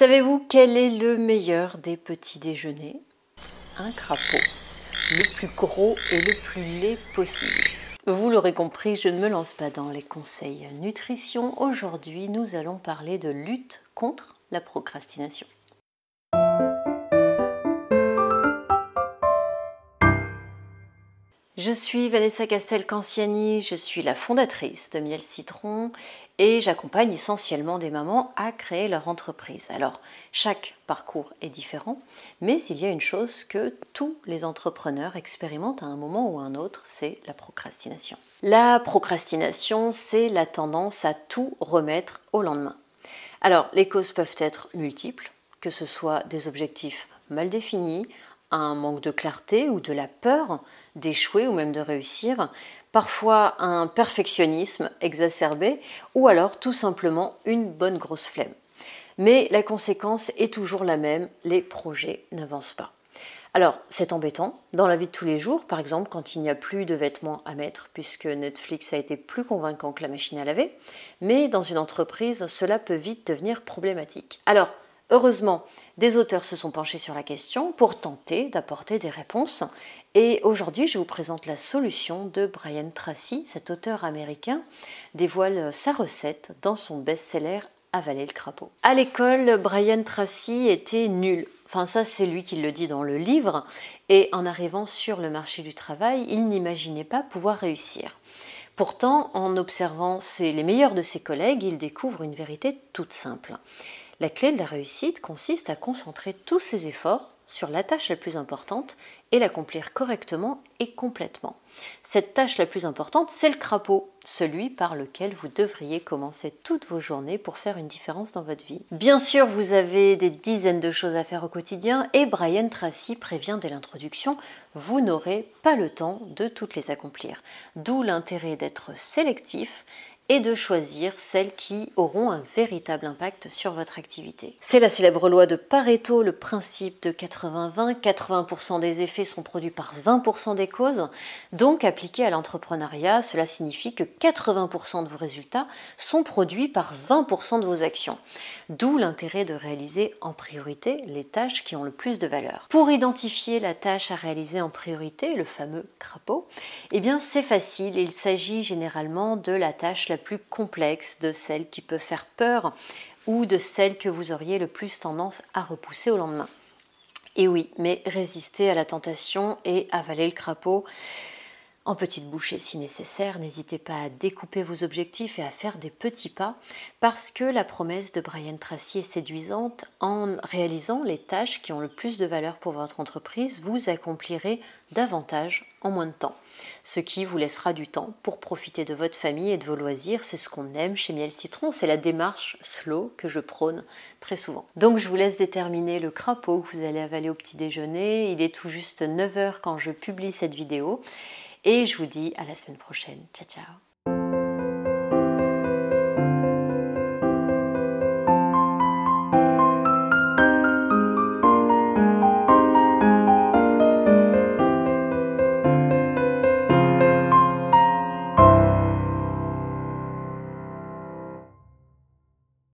Savez-vous quel est le meilleur des petits déjeuners Un crapaud, le plus gros et le plus laid possible. Vous l'aurez compris, je ne me lance pas dans les conseils nutrition. Aujourd'hui, nous allons parler de lutte contre la procrastination. Je suis Vanessa Castel-Canciani, je suis la fondatrice de Miel Citron et j'accompagne essentiellement des mamans à créer leur entreprise. Alors, chaque parcours est différent, mais il y a une chose que tous les entrepreneurs expérimentent à un moment ou à un autre, c'est la procrastination. La procrastination, c'est la tendance à tout remettre au lendemain. Alors, les causes peuvent être multiples, que ce soit des objectifs mal définis, un manque de clarté ou de la peur d'échouer ou même de réussir, parfois un perfectionnisme exacerbé ou alors tout simplement une bonne grosse flemme. Mais la conséquence est toujours la même, les projets n'avancent pas. Alors, c'est embêtant dans la vie de tous les jours, par exemple quand il n'y a plus de vêtements à mettre, puisque Netflix a été plus convaincant que la machine à laver, mais dans une entreprise, cela peut vite devenir problématique. Alors, Heureusement, des auteurs se sont penchés sur la question pour tenter d'apporter des réponses. Et aujourd'hui, je vous présente la solution de Brian Tracy, cet auteur américain, dévoile sa recette dans son best-seller Avaler le crapaud. À l'école, Brian Tracy était nul. Enfin, ça, c'est lui qui le dit dans le livre. Et en arrivant sur le marché du travail, il n'imaginait pas pouvoir réussir. Pourtant, en observant les meilleurs de ses collègues, il découvre une vérité toute simple. La clé de la réussite consiste à concentrer tous ses efforts sur la tâche la plus importante et l'accomplir correctement et complètement. Cette tâche la plus importante, c'est le crapaud, celui par lequel vous devriez commencer toutes vos journées pour faire une différence dans votre vie. Bien sûr, vous avez des dizaines de choses à faire au quotidien et Brian Tracy prévient dès l'introduction, vous n'aurez pas le temps de toutes les accomplir. D'où l'intérêt d'être sélectif et de choisir celles qui auront un véritable impact sur votre activité. C'est la célèbre loi de Pareto, le principe de 80-20. 80%, des effets sont produits par 20% des causes. Donc appliqué à l'entrepreneuriat, cela signifie que 80% de vos résultats sont produits par 20% de vos actions. D'où l'intérêt de réaliser en priorité les tâches qui ont le plus de valeur. Pour identifier la tâche à réaliser en priorité, le fameux crapaud, eh bien c'est facile, il s'agit généralement de la tâche la plus complexe, de celle qui peut faire peur ou de celle que vous auriez le plus tendance à repousser au lendemain. Et oui, mais résister à la tentation et avaler le crapaud, en petite bouchée si nécessaire, n'hésitez pas à découper vos objectifs et à faire des petits pas parce que la promesse de Brian Tracy est séduisante. En réalisant les tâches qui ont le plus de valeur pour votre entreprise, vous accomplirez davantage en moins de temps, ce qui vous laissera du temps pour profiter de votre famille et de vos loisirs. C'est ce qu'on aime chez Miel Citron, c'est la démarche slow que je prône très souvent. Donc je vous laisse déterminer le crapaud que vous allez avaler au petit déjeuner. Il est tout juste 9h quand je publie cette vidéo. Et je vous dis à la semaine prochaine. Ciao, ciao